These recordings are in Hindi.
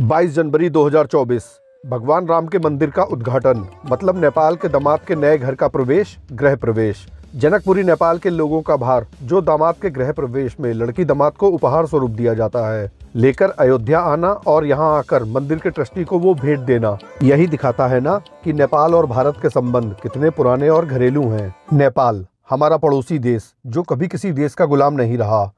22 जनवरी 2024 भगवान राम के मंदिर का उद्घाटन मतलब नेपाल के दामाद के नए घर का प्रवेश गृह प्रवेश जनकपुरी नेपाल के लोगों का भार जो दामाद के गृह प्रवेश में लड़की दामाद को उपहार स्वरूप दिया जाता है लेकर अयोध्या आना और यहाँ आकर मंदिर के ट्रस्टी को वो भेंट देना यही दिखाता है ना कि नेपाल और भारत के संबंध कितने पुराने और घरेलू हैं नेपाल हमारा पड़ोसी देश जो कभी किसी देश का गुलाम नहीं रहा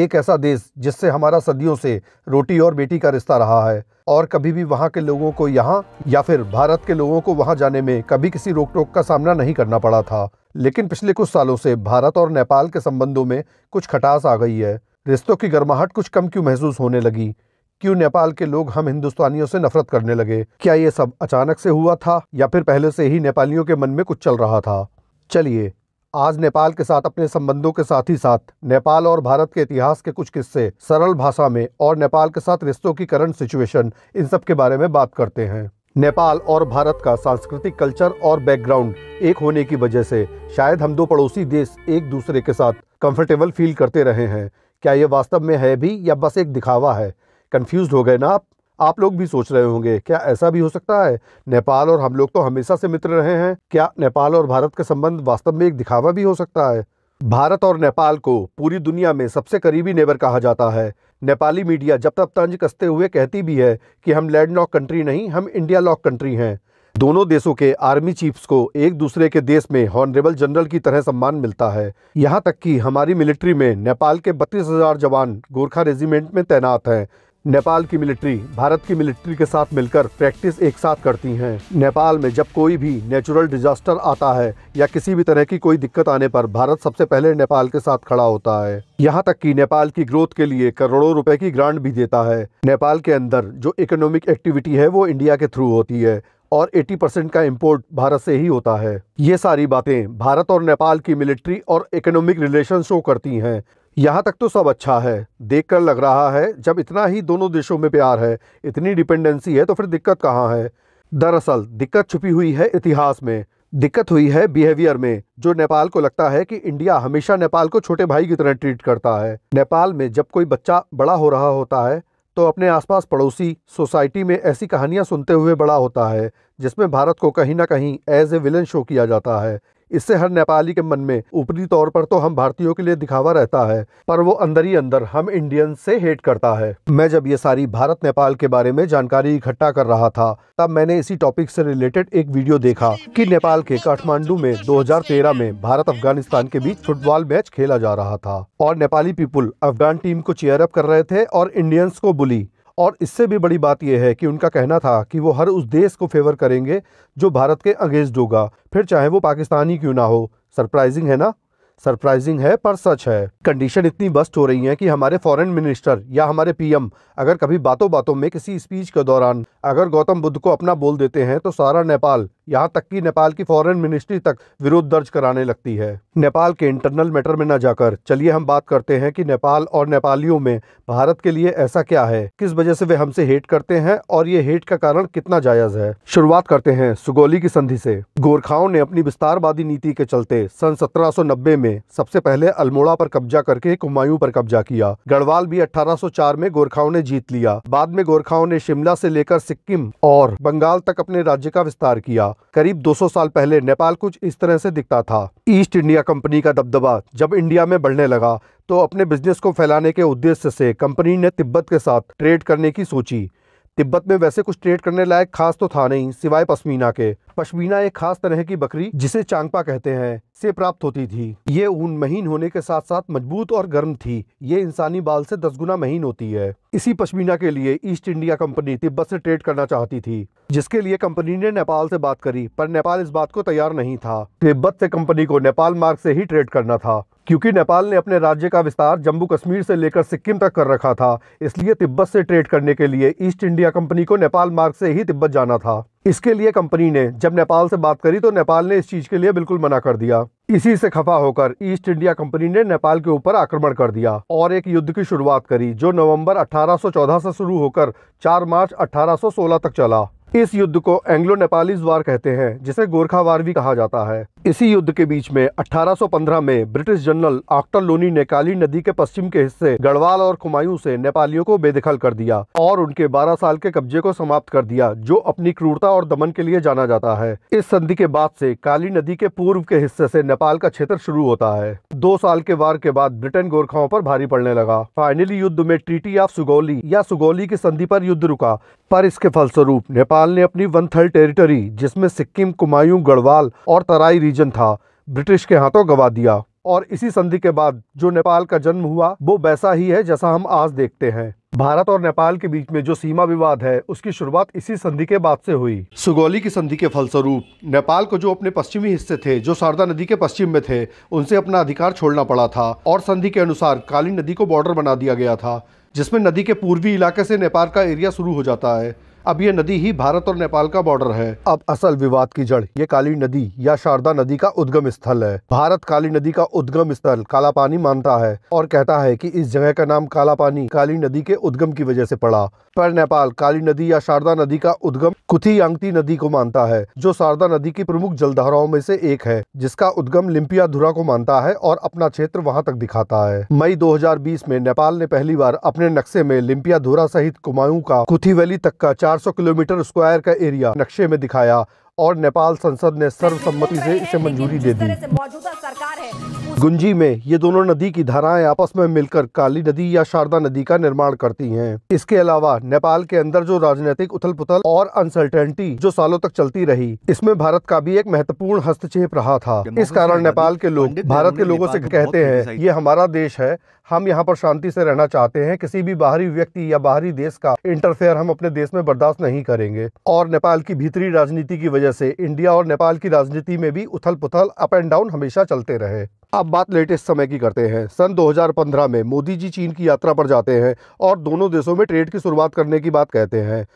एक ऐसा देश जिससे हमारा सदियों से रोटी और बेटी का रिश्ता रहा है और कभी भी वहाँ के लोगों को यहाँ या फिर भारत के लोगों को वहाँ जाने में कभी किसी रोक टोक का सामना नहीं करना पड़ा था लेकिन पिछले कुछ सालों से भारत और नेपाल के संबंधों में कुछ खटास आ गई है रिश्तों की गर्माहट कुछ कम क्यों महसूस होने लगी क्यों नेपाल के लोग हम हिंदुस्तानियों से नफरत करने लगे क्या ये सब अचानक से हुआ था या फिर पहले से ही नेपालियों के मन में कुछ चल रहा था चलिए आज नेपाल के साथ अपने संबंधों के साथ ही साथ नेपाल और भारत के इतिहास के कुछ किस्से सरल भाषा में और नेपाल के साथ रिश्तों की करंट सिचुएशन इन सब के बारे में बात करते हैं नेपाल और भारत का सांस्कृतिक कल्चर और बैकग्राउंड एक होने की वजह से शायद हम दो पड़ोसी देश एक दूसरे के साथ कंफर्टेबल फील करते रहे हैं क्या ये वास्तव में है भी या बस एक दिखावा है कन्फ्यूज हो गए ना आप आप लोग भी सोच रहे होंगे क्या ऐसा भी हो सकता है नेपाल और हम लोग तो हमेशा से मित्र रहे हैं क्या नेपाल और भारत के संबंध वास्तव में एक दिखावा भी हो सकता है भारत और नेपाल को पूरी दुनिया में सबसे करीबी नेबर कहा जाता है नेपाली मीडिया जब तब तंज कसते हुए कहती भी है कि हम लैंड लॉक कंट्री नहीं हम इंडिया लॉक कंट्री हैं दोनों देशों के आर्मी चीफ्स को एक दूसरे के देश में हॉनरेबल जनरल की तरह सम्मान मिलता है यहाँ तक कि हमारी मिलिट्री में नेपाल के बत्तीस हजार जवान गोरखा रेजिमेंट में तैनात हैं नेपाल की मिलिट्री भारत की मिलिट्री के साथ मिलकर प्रैक्टिस एक साथ करती हैं नेपाल में जब कोई भी नेचुरल डिजास्टर आता है या किसी भी तरह की कोई दिक्कत आने पर भारत सबसे पहले नेपाल के साथ खड़ा होता है यहाँ तक कि नेपाल की ग्रोथ के लिए करोड़ों रुपए की ग्रांट भी देता है नेपाल के अंदर जो इकोनॉमिक एक्टिविटी है वो इंडिया के थ्रू होती है और 80 परसेंट का इंपोर्ट भारत से ही होता है ये सारी बातें भारत और नेपाल की मिलिट्री और इकोनॉमिक रिलेशन शो करती हैं यहाँ तक तो सब अच्छा है देख कर लग रहा है जब इतना ही दोनों देशों में प्यार है इतनी डिपेंडेंसी है तो फिर दिक्कत कहाँ है दरअसल दिक्कत छुपी हुई है इतिहास में दिक्कत हुई है बिहेवियर में जो नेपाल को लगता है कि इंडिया हमेशा नेपाल को छोटे भाई की तरह ट्रीट करता है नेपाल में जब कोई बच्चा बड़ा हो रहा होता है तो अपने आसपास पड़ोसी सोसाइटी में ऐसी कहानियां सुनते हुए बड़ा होता है जिसमें भारत को कहीं ना कहीं एज ए विलन शो किया जाता है इससे हर नेपाली के मन में ऊपरी तौर पर तो हम भारतीयों के लिए दिखावा रहता है पर वो अंदर ही अंदर हम इंडियन से हेट करता है मैं जब ये सारी भारत नेपाल के बारे में जानकारी इकट्ठा कर रहा था तब मैंने इसी टॉपिक से रिलेटेड एक वीडियो देखा कि नेपाल के काठमांडू में 2013 में भारत अफगानिस्तान के बीच फुटबॉल मैच खेला जा रहा था और नेपाली पीपुल अफगान टीम को चेयर अप कर रहे थे और इंडियंस को बुली और इससे भी बड़ी बात यह है कि उनका कहना था कि वो हर उस देश को फेवर करेंगे जो भारत के अगेंस्ट होगा फिर चाहे वो पाकिस्तानी क्यों ना हो सरप्राइजिंग है ना सरप्राइजिंग है पर सच है कंडीशन इतनी बस्ट हो रही है कि हमारे फॉरेन मिनिस्टर या हमारे पीएम अगर कभी बातों बातों में किसी स्पीच के दौरान अगर गौतम बुद्ध को अपना बोल देते हैं तो सारा नेपाल यहाँ तक कि नेपाल की फॉरेन मिनिस्ट्री तक विरोध दर्ज कराने लगती है नेपाल के इंटरनल मैटर में न जाकर चलिए हम बात करते हैं कि नेपाल और नेपालियों में भारत के लिए ऐसा क्या है किस वजह से वे हमसे हेट करते हैं और ये हेट का कारण कितना जायज है शुरुआत करते हैं सुगोली की संधि से गोरखाओं ने अपनी विस्तारवादी नीति के चलते सन सत्रह में सबसे पहले अल्मोड़ा पर कब्जा करके कुमायूं पर कब्जा किया गढ़वाल भी अठारह में गोरखाओं ने जीत लिया बाद में गोरखाओं ने शिमला से लेकर सिक्किम और बंगाल तक अपने राज्य का विस्तार किया करीब 200 साल पहले नेपाल कुछ इस तरह से दिखता था ईस्ट इंडिया कंपनी का दबदबा जब इंडिया में बढ़ने लगा तो अपने बिजनेस को फैलाने के उद्देश्य से कंपनी ने तिब्बत के साथ ट्रेड करने की सोची तिब्बत में वैसे कुछ ट्रेड करने लायक खास तो था नहीं सिवाय पश्मीना के पश्मीना एक खास तरह की बकरी जिसे चांगपा कहते हैं से प्राप्त होती थी ये ऊन महीन होने के साथ साथ मजबूत और गर्म थी ये इंसानी बाल से दस गुना महीन होती है इसी पश्मीना के लिए ईस्ट इंडिया कंपनी तिब्बत से ट्रेड करना चाहती थी जिसके लिए कंपनी ने नेपाल से बात करी पर नेपाल इस बात को तैयार नहीं था तिब्बत से कंपनी को नेपाल मार्ग से ही ट्रेड करना था क्योंकि नेपाल ने अपने राज्य का विस्तार जम्मू कश्मीर से लेकर सिक्किम तक कर रखा था इसलिए तिब्बत से ट्रेड करने के लिए ईस्ट इंडिया कंपनी को नेपाल मार्ग से ही तिब्बत जाना था इसके लिए कंपनी ने जब नेपाल से बात करी तो नेपाल ने इस चीज के लिए बिल्कुल मना कर दिया इसी से खफा होकर ईस्ट इंडिया कंपनी ने नेपाल के ऊपर आक्रमण कर दिया और एक युद्ध की शुरुआत करी जो नवम्बर अठारह से शुरू होकर चार मार्च अठारह तक चला इस युद्ध को एंग्लो नेपालीज वार कहते हैं जिसे गोरखा वार भी कहा जाता है इसी युद्ध के बीच में 1815 में ब्रिटिश जनरल आक्टर लोनी ने काली नदी के पश्चिम के हिस्से गढ़वाल और कुमायूं से नेपालियों को बेदखल कर दिया और उनके 12 साल के कब्जे को समाप्त कर दिया जो अपनी क्रूरता और दमन के लिए जाना जाता है इस संधि के बाद से काली नदी के पूर्व के हिस्से से नेपाल का क्षेत्र शुरू होता है दो साल के वार के बाद ब्रिटेन गोरखाओं पर भारी पड़ने लगा फाइनली युद्ध में ट्रीटी ऑफ सुगौली या सुगौली की संधि पर युद्ध रुका पर इसके फलस्वरूप नेपाल ने अपनी वन थर्ड टेरिटरी जिसमे सिक्किम कुमायूं गढ़वाल और तराई रीजन था ब्रिटिश के हाथों गवा दिया और इसी संधि के बाद जो नेपाल का जन्म हुआ वो वैसा ही है जैसा हम आज देखते हैं भारत और नेपाल के बीच में जो सीमा विवाद है उसकी शुरुआत इसी संधि के बाद से हुई सुगौली की संधि के फलस्वरूप नेपाल को जो अपने पश्चिमी हिस्से थे जो शारदा नदी के पश्चिम में थे उनसे अपना अधिकार छोड़ना पड़ा था और संधि के अनुसार काली नदी को बॉर्डर बना दिया गया था जिसमें नदी के पूर्वी इलाके से नेपाल का एरिया शुरू हो जाता है अब ये नदी ही भारत और नेपाल का बॉर्डर है अब असल विवाद की जड़ ये काली नदी या शारदा नदी का उद्गम स्थल है भारत काली नदी का उद्गम स्थल काला पानी मानता है और कहता है कि इस जगह का नाम काला पानी काली नदी के उद्गम की वजह से पड़ा पर नेपाल काली नदी या शारदा नदी का उद्गम कुथी यांगती नदी को मानता है जो शारदा नदी की प्रमुख जलधाराओं में से एक है जिसका उद्गम लिम्पिया धुरा को मानता है और अपना क्षेत्र वहाँ तक दिखाता है मई दो में नेपाल ने पहली बार अपने नक्शे में लिम्पिया धुरा सहित कुमायूं का कुथी वैली तक का चार 400 किलोमीटर स्क्वायर का एरिया नक्शे में दिखाया और नेपाल संसद ने सर्वसम्मति से इसे मंजूरी दे दी मौजूदा सरकार है गुंजी में ये दोनों नदी की धाराएं आपस में मिलकर काली नदी या शारदा नदी का निर्माण करती हैं। इसके अलावा नेपाल के अंदर जो राजनीतिक उथल पुथल और अनसर्टेनिटी जो सालों तक चलती रही इसमें भारत का भी एक महत्वपूर्ण हस्तक्षेप रहा था इस कारण नेपाल के लोग भारत के लोगों से कहते हैं ये हमारा देश है हम यहाँ पर शांति से रहना चाहते हैं किसी भी बाहरी व्यक्ति या बाहरी देश का इंटरफेयर हम अपने देश में बर्दाश्त नहीं करेंगे और नेपाल की भीतरी राजनीति की वजह से इंडिया और नेपाल की राजनीति में भी उथल पुथल अप एंड डाउन हमेशा चलते रहे अब बात लेटेस्ट समय की करते हैं सन 2015 में मोदी जी चीन की यात्रा पर जाते हैं और दोनों देशों में ट्रेड की शुरुआत करने की बात कहते हैं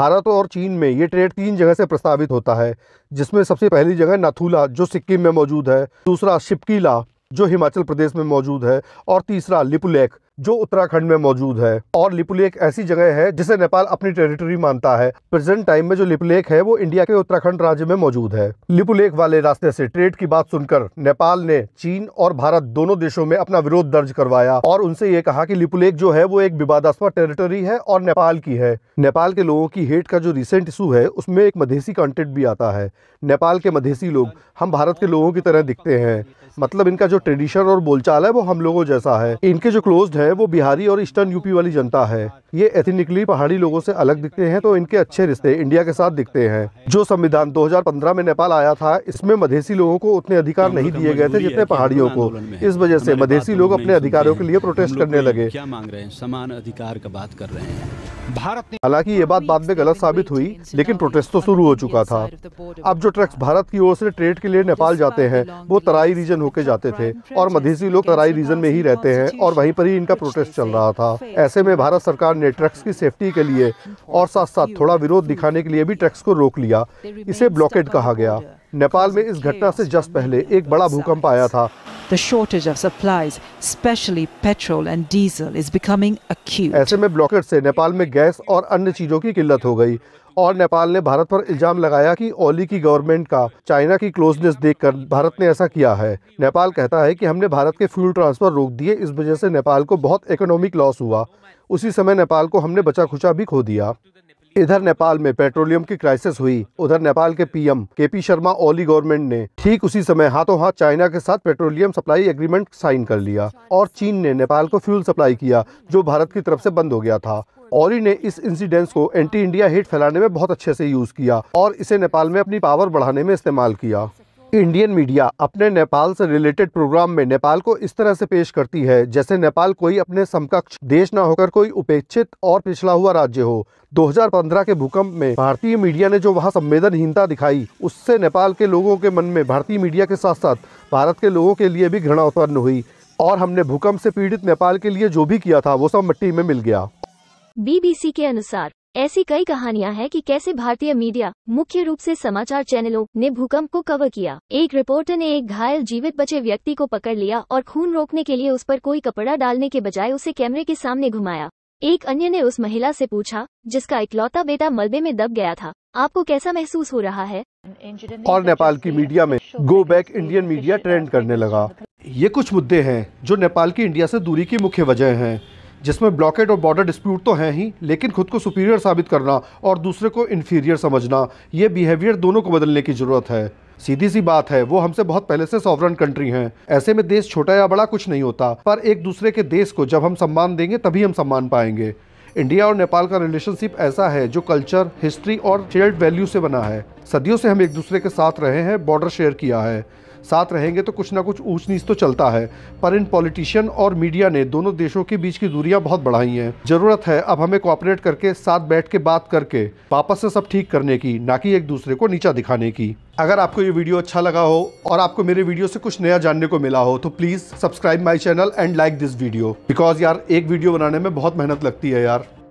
भारत और चीन में ये ट्रेड तीन जगह से प्रस्तावित होता है जिसमें सबसे पहली जगह नथुला जो सिक्किम में मौजूद है दूसरा शिपकीला जो हिमाचल प्रदेश में मौजूद है और तीसरा लिपुलेख जो उत्तराखंड में मौजूद है और लिपुलेख ऐसी जगह है जिसे नेपाल अपनी टेरिटरी मानता है प्रेजेंट टाइम में जो लिपुलेख है वो इंडिया के उत्तराखंड राज्य में मौजूद है लिपुलेख वाले रास्ते से ट्रेड की बात सुनकर नेपाल ने चीन और भारत दोनों देशों में अपना विरोध दर्ज करवाया और उनसे ये कहा कि लिपुलेख जो है वो एक विवादास्पद टेरिटरी है और नेपाल की है नेपाल के लोगों की हेट का जो रिसेंट इशू है उसमें एक मधेसी कंटेंट भी आता है नेपाल के मधेसी लोग हम भारत के लोगों की तरह दिखते हैं मतलब इनका जो ट्रेडिशन और बोलचाल है वो हम लोगों जैसा है इनके जो क्लोज है वो बिहारी और ईस्टर्न यूपी वाली जनता है ये एथनिकली पहाड़ी लोगों से अलग दिखते हैं तो इनके अच्छे रिश्ते इंडिया के साथ दिखते हैं जो संविधान 2015 में नेपाल आया था इसमें मधेसी लोगों को उतने अधिकार नहीं दिए गए थे जितने पहाड़ियों को इस वजह से मधेसी लोग अपने अधिकारों के लिए प्रोटेस्ट करने लगे क्या मांग रहे हैं समान अधिकार का बात कर रहे हैं भारत हालांकि ये बात बाद में गलत साबित हुई लेकिन प्रोटेस्ट तो शुरू हो चुका था अब जो ट्रक्स भारत की ओर से ट्रेड के लिए नेपाल जाते हैं वो तराई रीजन परेशान जाते थे और मधेसी लोग तराई रीजन में ही रहते हैं और वहीं पर ही इनका प्रोटेस्ट चल रहा था ऐसे में भारत सरकार ने ट्रक्स की सेफ्टी के लिए और साथ साथ थोड़ा विरोध दिखाने के लिए भी ट्रक्स को रोक लिया इसे ब्लॉकेट कहा गया नेपाल में इस घटना से जस्ट पहले एक बड़ा भूकंप आया था The shortage of supplies, especially petrol and diesel, is becoming acute. ऐसे में ब्लॉकेट से नेपाल में गैस और अन्य चीजों की किल्लत हो गई और नेपाल ने भारत पर इल्जाम लगाया कि ओली की गवर्नमेंट का चाइना की क्लोजनेस देखकर भारत ने ऐसा किया है नेपाल कहता है कि हमने भारत के फ्यूल ट्रांसफर रोक दिए इस वजह से नेपाल को बहुत इकोनॉमिक लॉस हुआ उसी समय नेपाल को हमने बचा खुचा भी खो दिया इधर नेपाल में पेट्रोलियम की क्राइसिस हुई उधर नेपाल के पीएम केपी शर्मा ओली गवर्नमेंट ने ठीक उसी समय हाथों हाथ चाइना के साथ पेट्रोलियम सप्लाई एग्रीमेंट साइन कर लिया और चीन ने नेपाल को फ्यूल सप्लाई किया जो भारत की तरफ से बंद हो गया था ओली ने इस इंसिडेंस को एंटी इंडिया हिट फैलाने में बहुत अच्छे से यूज किया और इसे नेपाल में अपनी पावर बढ़ाने में इस्तेमाल किया इंडियन मीडिया अपने नेपाल से रिलेटेड प्रोग्राम में नेपाल को इस तरह से पेश करती है जैसे नेपाल कोई अपने समकक्ष देश न होकर कोई उपेक्षित और पिछड़ा हुआ राज्य हो 2015 के भूकंप में भारतीय मीडिया ने जो वहां संवेदनहीनता दिखाई उससे नेपाल के लोगों के मन में भारतीय मीडिया के साथ साथ भारत के लोगों के लिए भी घृणा उत्पन्न हुई और हमने भूकंप से पीड़ित नेपाल के लिए जो भी किया था वो सब मिट्टी में मिल गया बीबीसी के अनुसार ऐसी कई कहानियां हैं कि कैसे भारतीय मीडिया मुख्य रूप से समाचार चैनलों ने भूकंप को कवर किया एक रिपोर्टर ने एक घायल जीवित बचे व्यक्ति को पकड़ लिया और खून रोकने के लिए उस पर कोई कपड़ा डालने के बजाय उसे कैमरे के सामने घुमाया एक अन्य ने उस महिला से पूछा जिसका इकलौता बेटा मलबे में दब गया था आपको कैसा महसूस हो रहा है और नेपाल की मीडिया में go back Indian media trend करने लगा ये कुछ मुद्दे हैं जो नेपाल की इंडिया से दूरी की मुख्य वजह हैं जिसमें ब्लॉकेट और बॉर्डर डिस्प्यूट तो हैं ही लेकिन खुद को सुपीरियर साबित करना और दूसरे को इन्फीरियर समझना ये बिहेवियर दोनों को बदलने की ज़रूरत है सीधी सी बात है वो हमसे बहुत पहले से सॉवरन कंट्री हैं ऐसे में देश छोटा या बड़ा कुछ नहीं होता पर एक दूसरे के देश को जब हम सम्मान देंगे तभी हम सम्मान पाएंगे इंडिया और नेपाल का रिलेशनशिप ऐसा है जो कल्चर हिस्ट्री और शेयर्ड वैल्यू से बना है सदियों से हम एक दूसरे के साथ रहे हैं बॉर्डर शेयर किया है साथ रहेंगे तो कुछ ना कुछ ऊंच नीच तो चलता है पर इन पॉलिटिशियन और मीडिया ने दोनों देशों के बीच की दूरियां बहुत बढ़ाई हैं जरूरत है अब हमें कॉपरेट करके साथ बैठ के बात करके वापस से सब ठीक करने की ना कि एक दूसरे को नीचा दिखाने की अगर आपको ये वीडियो अच्छा लगा हो और आपको मेरे वीडियो से कुछ नया जानने को मिला हो तो please subscribe my channel and like this video because यार एक वीडियो बनाने में बहुत मेहनत लगती है यार